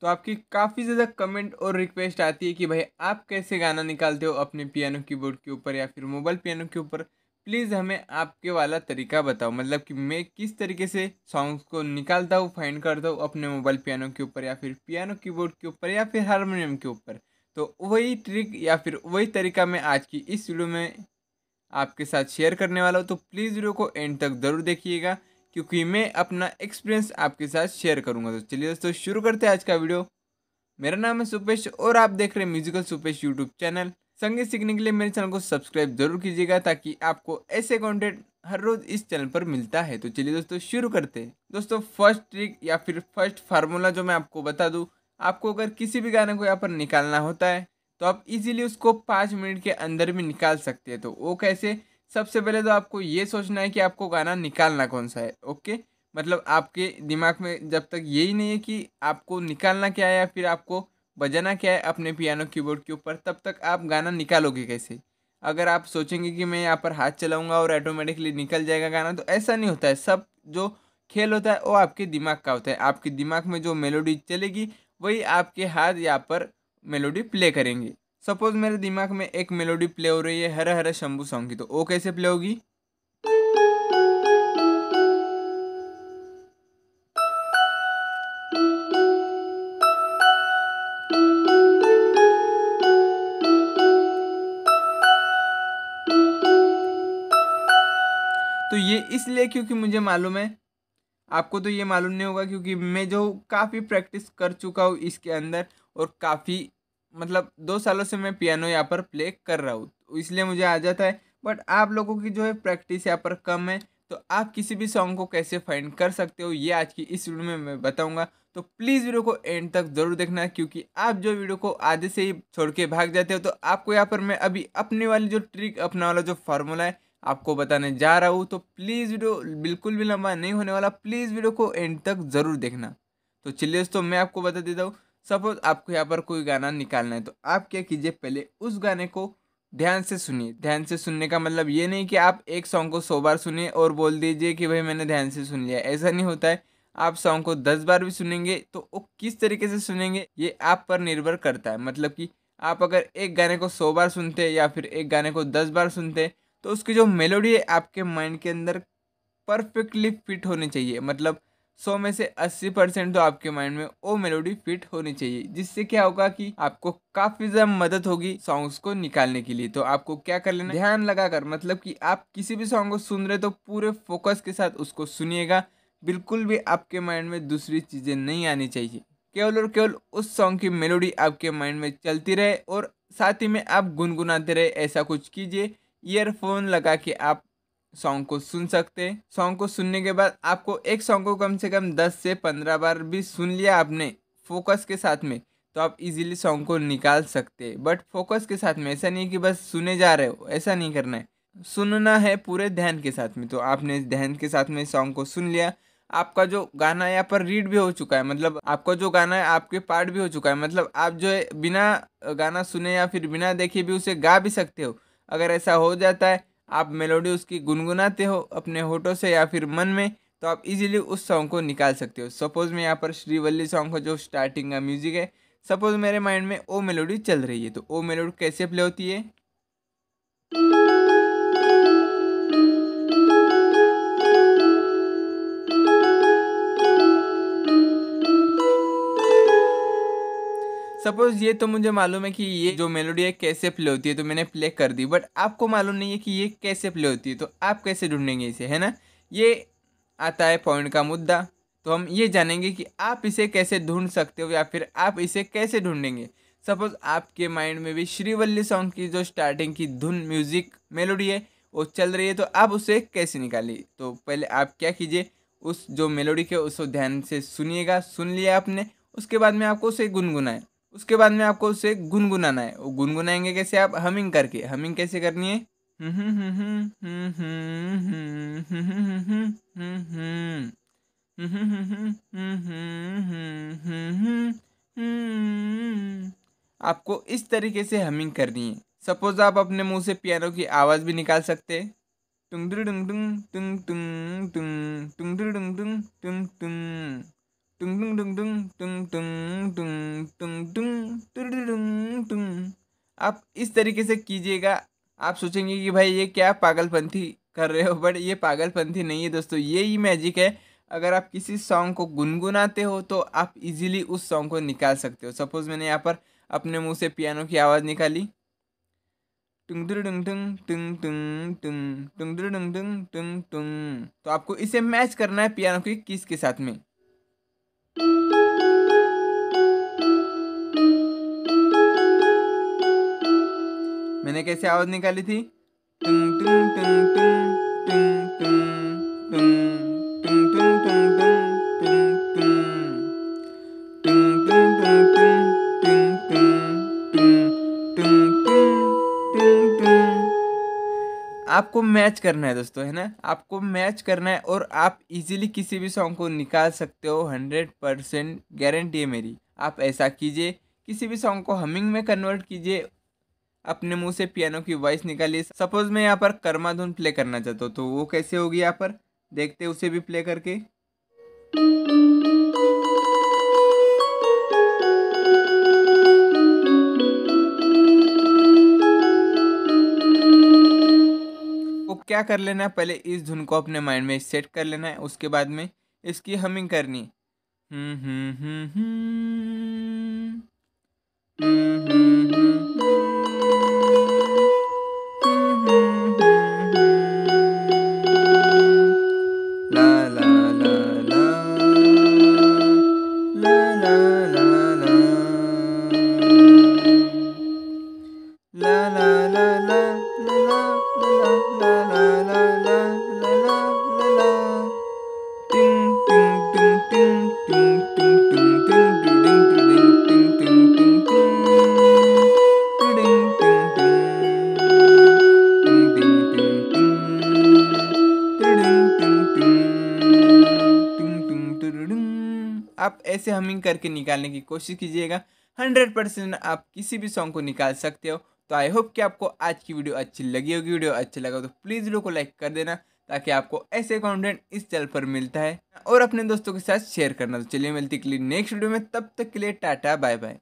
तो आपकी काफ़ी ज़्यादा कमेंट और रिक्वेस्ट आती है कि भाई आप कैसे गाना निकालते हो अपने पियानो कीबोर्ड के ऊपर या फिर मोबाइल पियानो के ऊपर प्लीज़ हमें आपके वाला तरीका बताओ मतलब कि मैं किस तरीके से सॉन्ग्स को निकालता हूँ फाइंड करता हूँ अपने मोबाइल पियानो के ऊपर या फिर पियानो कीबोर्ड के ऊपर या फिर हारमोनियम के ऊपर तो वही ट्रिक या फिर वही तरीका मैं आज की इस वीडियो में आपके साथ शेयर करने वाला हूँ तो प्लीज़ वीडियो को एंड तक ज़रूर देखिएगा क्योंकि मैं अपना एक्सपीरियंस आपके साथ शेयर करूंगा तो चलिए दोस्तों शुरू करते हैं आज का वीडियो मेरा नाम है सुपेश और आप देख रहे हैं म्यूजिकल सुपेश यूट्यूब चैनल संगीत सीखने के लिए मेरे चैनल को सब्सक्राइब जरूर कीजिएगा ताकि आपको ऐसे कॉन्टेंट हर रोज इस चैनल पर मिलता है तो चलिए दोस्तों शुरू करते हैं दोस्तों फर्स्ट ट्रिक या फिर फर्स्ट फार्मूला जो मैं आपको बता दूँ आपको अगर किसी भी गाने को यहाँ पर निकालना होता है तो आप इजीली उसको पाँच मिनट के अंदर भी निकाल सकते हैं तो वो कैसे सबसे पहले तो आपको ये सोचना है कि आपको गाना निकालना कौन सा है ओके मतलब आपके दिमाग में जब तक यही नहीं है कि आपको निकालना क्या है या फिर आपको बजाना क्या है अपने पियानो कीबोर्ड के ऊपर तब तक आप गाना निकालोगे कैसे अगर आप सोचेंगे कि मैं यहाँ पर हाथ चलाऊँगा और ऑटोमेटिकली निकल जाएगा गाना तो ऐसा नहीं होता है सब जो खेल होता है वो आपके दिमाग का होता है आपके दिमाग में जो मेलोडी चलेगी वही आपके हाथ यहाँ पर मेलोडी प्ले करेंगे सपोज मेरे दिमाग में एक मेलोडी प्ले हो रही है हरे हरे शंभू सॉन्ग की तो वो कैसे प्ले होगी तो ये इसलिए क्योंकि मुझे मालूम है आपको तो ये मालूम नहीं होगा क्योंकि मैं जो काफ़ी प्रैक्टिस कर चुका हूँ इसके अंदर और काफ़ी मतलब दो सालों से मैं पियानो यहाँ पर प्ले कर रहा हूँ तो इसलिए मुझे आ जाता है बट आप लोगों की जो है प्रैक्टिस यहाँ पर कम है तो आप किसी भी सॉन्ग को कैसे फाइंड कर सकते हो ये आज की इस वीडियो में मैं बताऊंगा तो प्लीज़ वीडियो को एंड तक ज़रूर देखना क्योंकि आप जो वीडियो को आधे से ही छोड़ के भाग जाते हो तो आपको यहाँ पर मैं अभी अपने वाली जो ट्रिक अपना वाला जो फार्मूला है आपको बताने जा रहा हूँ तो प्लीज़ वीडियो बिल्कुल भी लंबा नहीं होने वाला प्लीज़ वीडियो को एंड तक ज़रूर देखना तो चलिए दोस्तों मैं आपको बता देता हूँ सपोज़ आपको यहाँ पर कोई गाना निकालना है तो आप क्या कीजिए पहले उस गाने को ध्यान से सुनिए ध्यान से सुनने का मतलब ये नहीं कि आप एक सॉन्ग को सौ बार सुनिए और बोल दीजिए कि भाई मैंने ध्यान से सुन लिया ऐसा नहीं होता है आप सॉन्ग को दस बार भी सुनेंगे तो वो किस तरीके से सुनेंगे ये आप पर निर्भर करता है मतलब कि आप अगर एक गाने को सौ बार सुनते हैं या फिर एक गाने को दस बार सुनते हैं तो उसकी जो मेलोडी है आपके माइंड के अंदर परफेक्टली फिट होनी चाहिए मतलब सौ में से अस्सी परसेंट तो आपके माइंड में वो मेलोडी फिट होनी चाहिए जिससे क्या होगा कि आपको काफी ज्यादा मदद होगी सॉन्ग्स को निकालने के लिए तो आपको क्या कर लेना ध्यान लगाकर मतलब कि आप किसी भी सॉन्ग को सुन रहे तो पूरे फोकस के साथ उसको सुनिएगा बिल्कुल भी आपके माइंड में दूसरी चीज़ें नहीं आनी चाहिए केवल और केवल उस सॉन्ग की मेलोडी आपके माइंड में चलती रहे और साथ ही में आप गुनगुनाते रहे ऐसा कुछ कीजिए ईयरफोन लगा के आप सॉन्ग को सुन सकते हैं सॉन्ग को सुनने के बाद आपको एक सॉन्ग को कम से कम दस से पंद्रह बार भी सुन लिया आपने फोकस के साथ में तो आप इजीली सॉन्ग को निकाल सकते बट फोकस के साथ में ऐसा नहीं कि बस सुने जा रहे हो ऐसा नहीं करना है सुनना है पूरे ध्यान के साथ में तो आपने ध्यान के साथ में सॉन्ग को सुन लिया आपका जो गाना यहाँ पर रीड भी हो चुका है मतलब आपका जो गाना है आपके पार्ट भी हो चुका है मतलब आप जो है बिना गाना सुने या फिर बिना देखे भी उसे गा भी सकते हो अगर ऐसा हो जाता है आप मेलोडी उसकी गुनगुनाते हो अपने होठों से या फिर मन में तो आप इजीली उस सॉन्ग को निकाल सकते हो सपोज़ मैं यहाँ पर श्रीवल्ली सॉन्ग का जो स्टार्टिंग का म्यूज़िक है सपोज़ मेरे माइंड में ओ मेलोडी चल रही है तो ओ मेलोडी कैसे प्ले होती है सपोज ये तो मुझे मालूम है कि ये जो मेलोडी है कैसे प्ले होती है तो मैंने प्ले कर दी बट आपको मालूम नहीं है कि ये कैसे प्ले होती है तो आप कैसे ढूंढेंगे इसे है ना ये आता है पॉइंट का मुद्दा तो हम ये जानेंगे कि आप इसे कैसे ढूंढ सकते हो या फिर आप इसे कैसे ढूंढेंगे सपोज आपके माइंड में भी श्रीवल्ली सॉन्ग की जो स्टार्टिंग की धुन म्यूजिक मेलोडी है वो चल रही है तो आप उसे कैसे निकालिए तो पहले आप क्या कीजिए उस जो मेलोडी के उसको ध्यान से सुनिएगा सुन लिया आपने उसके बाद में आपको उसे गुनगुनाएं उसके बाद में आपको उसे गुनगुनाना है वो गुनगुनाएंगे कैसे आप हमिंग करके हमिंग कैसे करनी है आपको इस तरीके से हमिंग करनी है सपोज आप अपने मुंह से पियानो की आवाज़ भी निकाल सकते हैं टुंग टुंग टुंग टुंग टुंग टुंग टुंग टुंग टुंग टुंग इस तरीके से कीजिएगा आप सोचेंगे कि भाई ये क्या पागलपंथी कर रहे हो बट ये पागलपंथी नहीं है दोस्तों ये ही मैजिक है अगर आप किसी सॉन्ग को गुनगुनाते हो तो आप इजीली उस सॉन्ग को निकाल सकते हो सपोज़ मैंने यहाँ पर अपने मुंह से पियानो की आवाज़ निकाली टुंग टुंग टुंग टुंग टुंग टुंग टुंग टुंग टुंग टुंग टुंग तो आपको इसे मैच करना है पियानो की किस के साथ में मैंने कैसे आवाज़ निकाली थी टुंग टुंग टुंग टुंग टुंग टुंग टुंग आपको मैच करना है दोस्तों है ना आपको मैच करना है और आप इजीली किसी भी सॉन्ग को निकाल सकते हो हंड्रेड परसेंट गारंटी है मेरी आप ऐसा कीजिए किसी भी सॉन्ग को हमिंग में कन्वर्ट कीजिए अपने मुंह से पियानो की वॉइस निकाली सपोज मैं यहाँ पर कर्मा धुन प्ले करना चाहता हूँ तो वो कैसे होगी यहाँ पर देखते उसे भी प्ले करके तो क्या कर लेना है पहले इस धुन को अपने माइंड में सेट कर लेना है उसके बाद में इसकी हमिंग करनी हम्म हम्म हम्म हम्म, हम्म, हम्म। la la la la la la la la आप ऐसे हमिंग करके निकालने की कोशिश कीजिएगा हंड्रेड परसेंट आप किसी भी सॉन्ग को निकाल सकते हो तो आई होप कि आपको आज की वीडियो अच्छी लगी होगी वीडियो अच्छी लगा तो प्लीज़ वीडियो को लाइक कर देना ताकि आपको ऐसे कंटेंट इस चैनल पर मिलता है और अपने दोस्तों के साथ शेयर करना तो चलिए मिलती के लिए नेक्स्ट वीडियो में तब तक के लिए टाटा बाय बाय